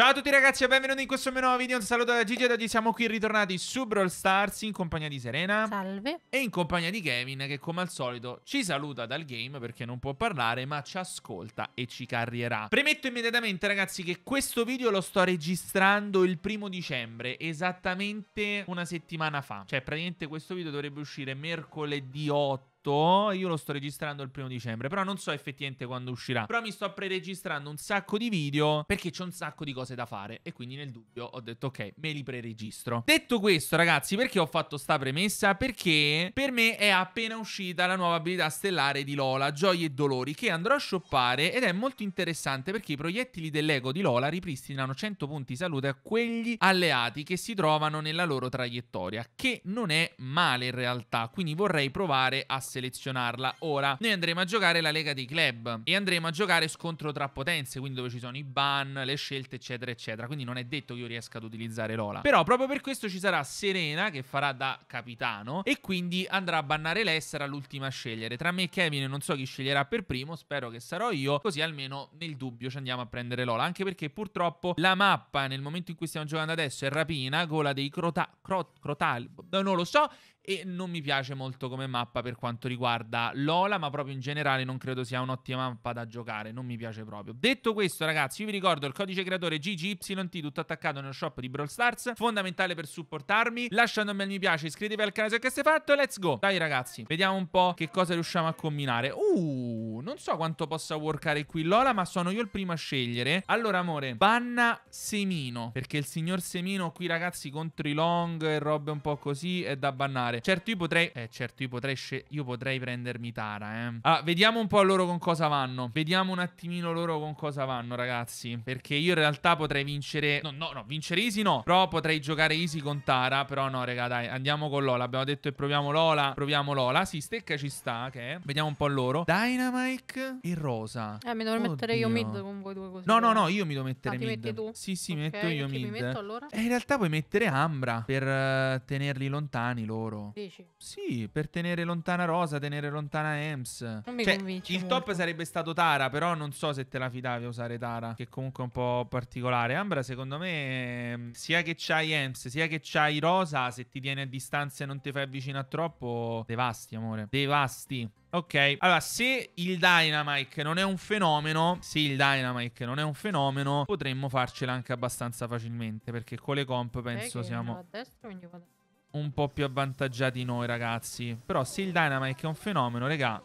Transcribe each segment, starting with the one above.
Ciao a tutti ragazzi e benvenuti in questo mio nuovo video, un saluto da Gigi e oggi siamo qui ritornati su Brawl Stars in compagnia di Serena Salve E in compagnia di Kevin che come al solito ci saluta dal game perché non può parlare ma ci ascolta e ci carrierà Premetto immediatamente ragazzi che questo video lo sto registrando il primo dicembre, esattamente una settimana fa Cioè praticamente questo video dovrebbe uscire mercoledì 8 8 io lo sto registrando il primo dicembre, però non so effettivamente quando uscirà. Però mi sto preregistrando un sacco di video perché c'è un sacco di cose da fare e quindi nel dubbio ho detto ok, me li preregistro. Detto questo ragazzi, perché ho fatto sta premessa? Perché per me è appena uscita la nuova abilità stellare di Lola, Gioie e Dolori, che andrò a shoppare ed è molto interessante perché i proiettili dell'ego di Lola ripristinano 100 punti salute a quegli alleati che si trovano nella loro traiettoria, che non è male in realtà, quindi vorrei provare a selezionarla. Ora noi andremo a giocare la Lega dei Club e andremo a giocare scontro tra potenze, quindi dove ci sono i ban, le scelte, eccetera, eccetera. Quindi non è detto che io riesca ad utilizzare Lola. Però proprio per questo ci sarà Serena che farà da capitano e quindi andrà a bannare lei all'ultima a scegliere. Tra me e Kevin non so chi sceglierà per primo, spero che sarò io, così almeno nel dubbio ci andiamo a prendere Lola, anche perché purtroppo la mappa nel momento in cui stiamo giocando adesso è rapina, gola dei crota, cro, crotali, non lo so, e non mi piace molto come mappa per quanto riguarda Lola, ma proprio in generale non credo sia un'ottima mappa da giocare, non mi piace proprio. Detto questo ragazzi, io vi ricordo il codice creatore GGYT tutto attaccato nello shop di Brawl Stars, fondamentale per supportarmi, lasciandomi il mi piace, iscrivetevi al canale se che siete fatto, let's go! Dai ragazzi, vediamo un po' che cosa riusciamo a combinare. Uh, non so quanto possa workare qui Lola, ma sono io il primo a scegliere. Allora amore, banna Semino, perché il signor Semino qui ragazzi contro i long e robe un po' così è da bannare fare. Cioè, certo io potrei... Eh, certo io potrei... Sce... Io potrei prendermi Tara, eh. Ah, vediamo un po' loro con cosa vanno. Vediamo un attimino loro con cosa vanno, ragazzi. Perché io in realtà potrei vincere... No, no, no, vincere Easy no. Però potrei giocare Easy con Tara. Però no, raga, dai, andiamo con Lola. Abbiamo detto e proviamo Lola. Proviamo Lola. Sì, stecca ci sta, ok. Vediamo un po' loro. Dynamite e Rosa. Eh, mi dovrei mettere io mid con voi due così. No, no, no, io mi devo mettere ah, mid. metti tu? Sì, sì, okay, metto io mid. Mi metto allora? Eh, in realtà puoi mettere Ambra per eh, tenerli lontani loro. Dici? Sì, per tenere lontana Rosa, tenere lontana Ems. Non mi cioè, convinci. Il molto. top sarebbe stato Tara, però non so se te la fidavi a usare Tara, che comunque è un po' particolare. Ambra, secondo me, ehm, sia che c'hai Ems, sia che c'hai Rosa, se ti tieni a distanza e non ti fai avvicinare troppo, devasti, amore. Devasti. Ok, allora se il Dynamite non è un fenomeno, se il Dynamite non è un fenomeno, potremmo farcela anche abbastanza facilmente, perché con le comp penso siamo... A destra o a destra? un po' più avvantaggiati noi, ragazzi. Però se il Dynamite è un fenomeno, regà...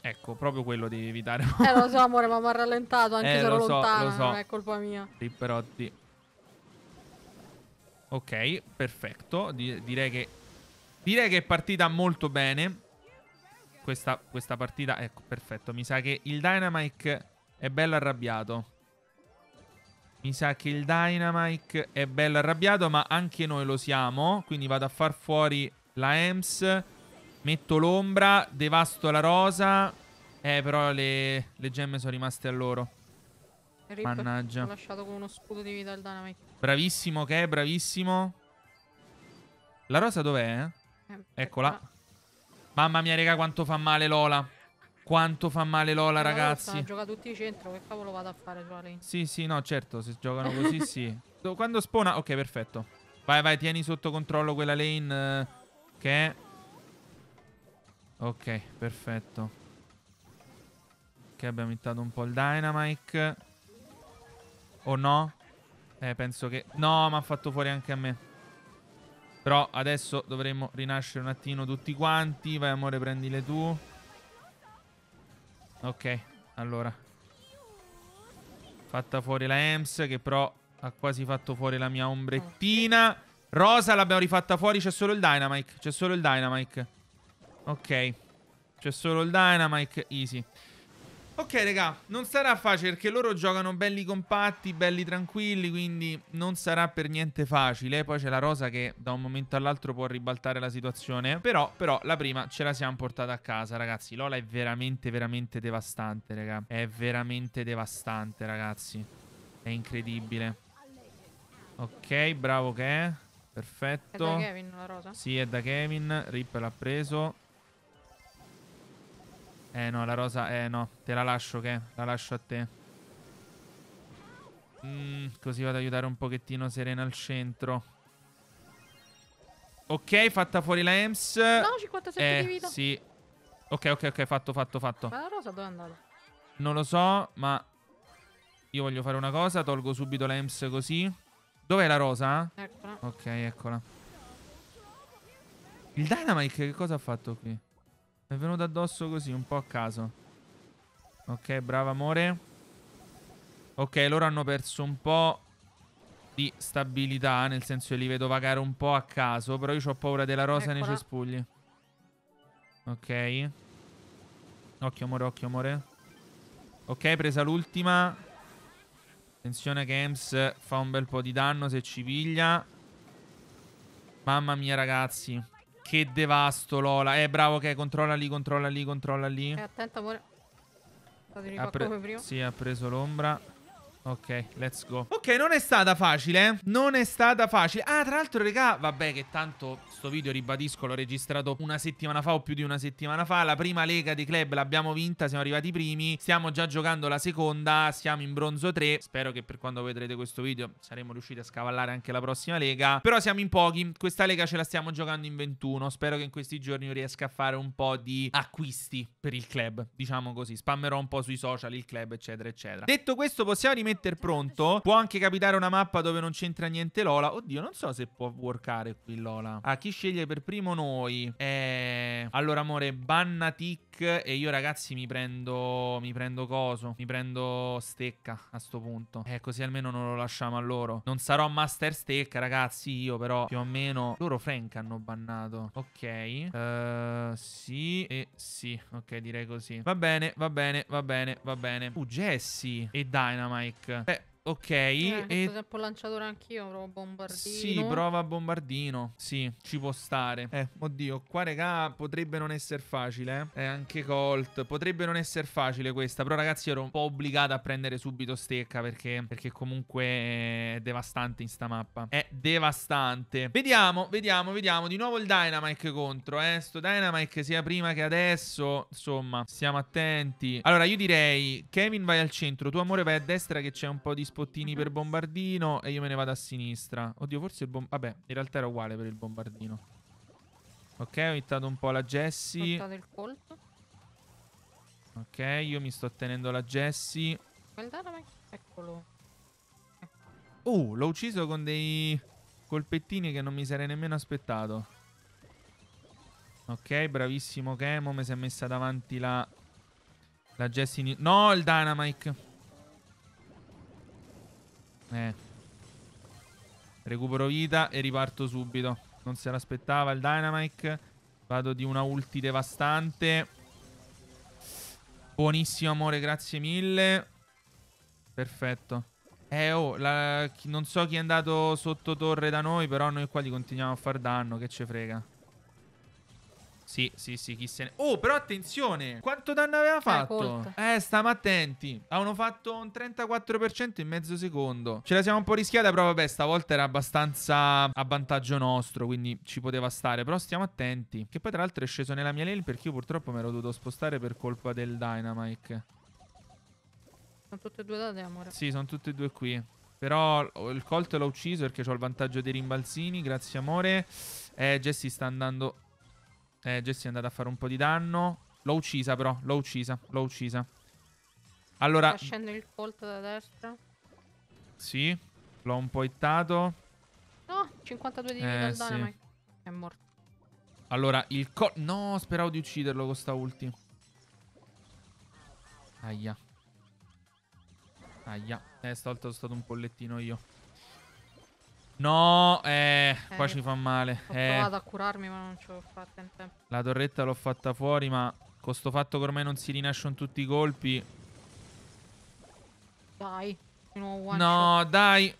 Ecco, proprio quello devi evitare. eh, lo so, amore, ma mi ha rallentato anche eh, se ero so, lontano. So. Non è colpa mia. Ripperotti. Ok, perfetto. Di direi, che... direi che è partita molto bene. Questa, questa partita, ecco, perfetto. Mi sa che il Dynamite è bello arrabbiato. Mi sa che il Dynamite è bello arrabbiato, ma anche noi lo siamo. Quindi vado a far fuori la EMS. Metto l'ombra, devasto la rosa. Eh, però le, le gemme sono rimaste a loro. Rip, Mannaggia. Ho lasciato con uno scudo di vita il Dynamite. Bravissimo, che okay, bravissimo. La rosa dov'è? Eh, eh Eccola. Mamma mia, raga, quanto fa male Lola. Quanto fa male Lola, ragazzi. Gioca tutti i centro, che cavolo vado a fare sulla lane? Sì, sì, no, certo, se giocano così sì. Quando spona... Ok, perfetto. Vai, vai, tieni sotto controllo quella lane eh, che è... Ok, perfetto. Ok, abbiamo intato un po' il Dynamite. O no? Eh, penso che... No, mi ha fatto fuori anche a me. Però adesso dovremmo rinascere un attimo tutti quanti. Vai, amore, prendile tu. Ok, allora. Fatta fuori la Ems, che però ha quasi fatto fuori la mia ombrettina. Rosa l'abbiamo rifatta fuori, c'è solo il Dynamite. C'è solo il Dynamite. Ok. C'è solo il Dynamite, easy. Ok raga, non sarà facile perché loro giocano belli compatti, belli tranquilli, quindi non sarà per niente facile. Poi c'è la rosa che da un momento all'altro può ribaltare la situazione. Però, però, la prima ce la siamo portata a casa, ragazzi. Lola è veramente, veramente devastante, raga. È veramente devastante, ragazzi. È incredibile. Ok, bravo che è. Perfetto. È da Kevin la rosa? Sì, è da Kevin. Rip l'ha preso. Eh no, la rosa... Eh no, te la lascio che? La lascio a te. Mm, così vado ad aiutare un pochettino Serena al centro. Ok, fatta fuori la EMS. No, 57 eh, di vita. Sì. Ok, ok, ok, fatto, fatto, fatto. Ma la rosa dove è andata? Non lo so, ma io voglio fare una cosa. Tolgo subito la EMS così. Dov'è la rosa? Eccola. Ok, eccola. Il Dynamite che cosa ha fatto qui? è venuto addosso così, un po' a caso. Ok, bravo amore. Ok, loro hanno perso un po' di stabilità, nel senso che li vedo vagare un po' a caso, però io ho paura della rosa Eccola. nei cespugli. Ok. Occhio amore, occhio amore. Ok, presa l'ultima. Attenzione che Ems fa un bel po' di danno se ci piglia. Mamma mia ragazzi. Che devasto Lola. Eh, bravo che okay. controlla lì, controlla lì, controlla lì. Eh, attenta pure. Si, ha pre- Sì, ha preso l'ombra. Ok, let's go. Ok, non è stata facile, eh? Non è stata facile. Ah, tra l'altro, regà, vabbè che tanto sto video, ribadisco, l'ho registrato una settimana fa o più di una settimana fa. La prima lega dei club l'abbiamo vinta, siamo arrivati primi. Stiamo già giocando la seconda, siamo in bronzo 3. Spero che per quando vedrete questo video saremo riusciti a scavallare anche la prossima lega. Però siamo in pochi, questa lega ce la stiamo giocando in 21. Spero che in questi giorni riesca a fare un po' di acquisti per il club, diciamo così. Spammerò un po' sui social il club, eccetera, eccetera. Detto questo, possiamo rimettere metter pronto. Può anche capitare una mappa dove non c'entra niente Lola. Oddio, non so se può workare qui Lola. Ah, chi sceglie per primo noi? Eh... Allora, amore, banna tic. E io, ragazzi, mi prendo. Mi prendo coso. Mi prendo stecca a sto punto. Eh, così almeno non lo lasciamo a loro. Non sarò master stecca, ragazzi. Io, però, più o meno. Loro Frank hanno bannato. Ok. Uh, sì. E sì. Ok, direi così. Va bene, va bene, va bene, va bene. Uh, Jesse e Dynamite. Beh, Ok. Eh, e... tempo lanciatore anch'io, provo bombardino. Sì, prova bombardino. Sì, ci può stare. Eh, oddio, qua regà potrebbe non essere facile, eh. eh anche Colt. Potrebbe non essere facile questa, però ragazzi ero un po' obbligato a prendere subito stecca perché, perché comunque è devastante in sta mappa. È devastante. Vediamo, vediamo, vediamo. Di nuovo il Dynamite contro, eh. Sto Dynamite sia prima che adesso. Insomma, stiamo attenti. Allora, io direi, Kevin vai al centro, tuo amore vai a destra che c'è un po' di spazio spottini per mhm. bombardino e io me ne vado a sinistra. Oddio, forse il bombardino... Vabbè, in realtà era uguale per il bombardino. Ok, ho hittato un po' la Jessie. Ho il colpo. Ok, io mi sto tenendo la Jessie. Guardate, eccolo. Uh, l'ho ucciso con dei colpettini che non mi sarei nemmeno aspettato. Ok, bravissimo Chemo, mi si è messa davanti la... La Jessie... No, il Dynamite! Eh. Recupero vita e riparto subito. Non se l'aspettava il Dynamite. Vado di una ulti devastante. Buonissimo amore, grazie mille. Perfetto. Eh oh, la... non so chi è andato sotto torre da noi, però noi qua li continuiamo a far danno, che ce frega. Sì, sì, sì, chi se ne... Oh, però attenzione! Quanto danno aveva eh, fatto? Eh, stiamo attenti. Avevano fatto un 34% in mezzo secondo. Ce la siamo un po' rischiata, però vabbè, stavolta era abbastanza a vantaggio nostro, quindi ci poteva stare. Però stiamo attenti. Che poi tra l'altro è sceso nella mia lane perché io purtroppo mi ero dovuto spostare per colpa del Dynamite. Sono tutte e due date, amore. Sì, sono tutte e due qui. Però il Colt l'ho ucciso perché ho il vantaggio dei rimbalzini, grazie amore. Eh, Jesse sta andando eh, Jesse è andata a fare un po' di danno. L'ho uccisa però, l'ho uccisa, l'ho uccisa. Allora... Sta scendendo il colto da destra. Sì, l'ho un po' ittato. No, 52 di eh, sì. È morto. Allora, il co... No, speravo di ucciderlo con sta ulti. Aia. Aia. Eh, stavolta sono stato un pollettino io. No, eh, eh, qua ci fa male. Ho eh. provato a curarmi, ma non ce l'ho fatta in tempo. La torretta l'ho fatta fuori, ma con sto fatto che ormai non si rinascono tutti i colpi. Dai. No, shot. dai.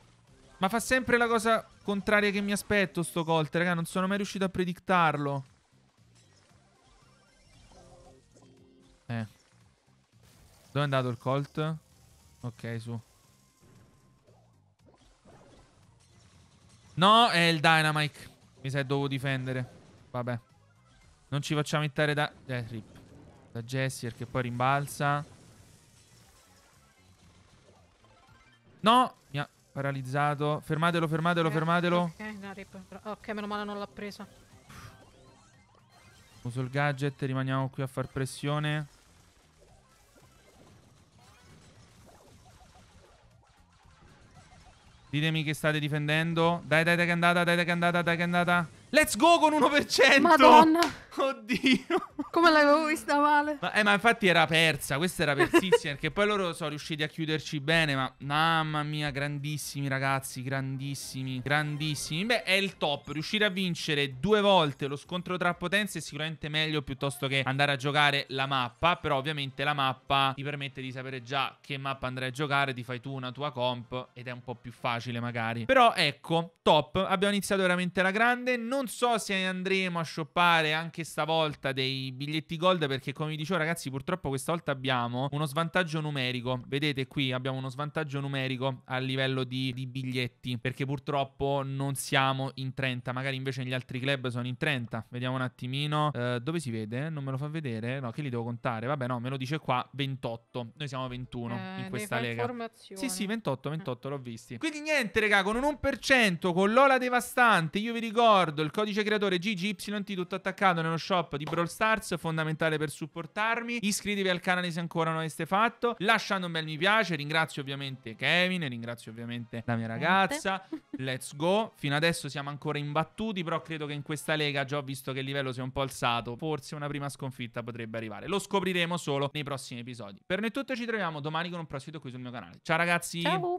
Ma fa sempre la cosa contraria che mi aspetto sto colt, raga, non sono mai riuscito a predictarlo. Eh. Dove è andato il colt? Ok, su. No, è il Dynamite. Mi sa che difendere. Vabbè. Non ci facciamo ittare da... Eh, rip. Da Jessier che poi rimbalza. No! Mi ha paralizzato. Fermatelo, fermatelo, okay. fermatelo. Ok, no, rip. ok, oh, meno male non l'ha presa. Uso il gadget, rimaniamo qui a far pressione. Ditemi che state difendendo. Dai, dai, dai, che è andata, dai, dai, che è andata, dai, che è andata. Let's go con 1%! Madonna! Oddio! Come l'avevo vista male? Ma, eh, ma infatti era persa, questa era persissima, perché poi loro sono riusciti a chiuderci bene, ma mamma mia, grandissimi ragazzi, grandissimi, grandissimi. Beh, è il top, riuscire a vincere due volte lo scontro tra potenze è sicuramente meglio piuttosto che andare a giocare la mappa, però ovviamente la mappa ti permette di sapere già che mappa andrai a giocare, ti fai tu una tua comp ed è un po' più facile magari. Però ecco, top, abbiamo iniziato veramente la grande, non non so se andremo a shoppare anche stavolta dei biglietti gold perché come vi dicevo ragazzi purtroppo questa volta abbiamo uno svantaggio numerico. Vedete qui abbiamo uno svantaggio numerico a livello di, di biglietti perché purtroppo non siamo in 30, magari invece negli altri club sono in 30. Vediamo un attimino uh, dove si vede, non me lo fa vedere, no che li devo contare, vabbè no me lo dice qua 28, noi siamo 21 eh, in questa lega. Sì sì 28, 28 eh. l'ho visti. Ah. Quindi niente raga con un 1% con l'ola devastante io vi ricordo il codice creatore GGYT tutto attaccato nello shop di Brawl Stars, fondamentale per supportarmi. Iscrivetevi al canale se ancora non aveste fatto, lasciando un bel mi piace, ringrazio ovviamente Kevin, ringrazio ovviamente la mia ragazza. Let's go. Fino adesso siamo ancora imbattuti, però credo che in questa lega già ho visto che il livello si è un po' alzato, forse una prima sconfitta potrebbe arrivare. Lo scopriremo solo nei prossimi episodi. Per noi tutto ci troviamo domani con un prossimo video qui sul mio canale. Ciao ragazzi! Ciao.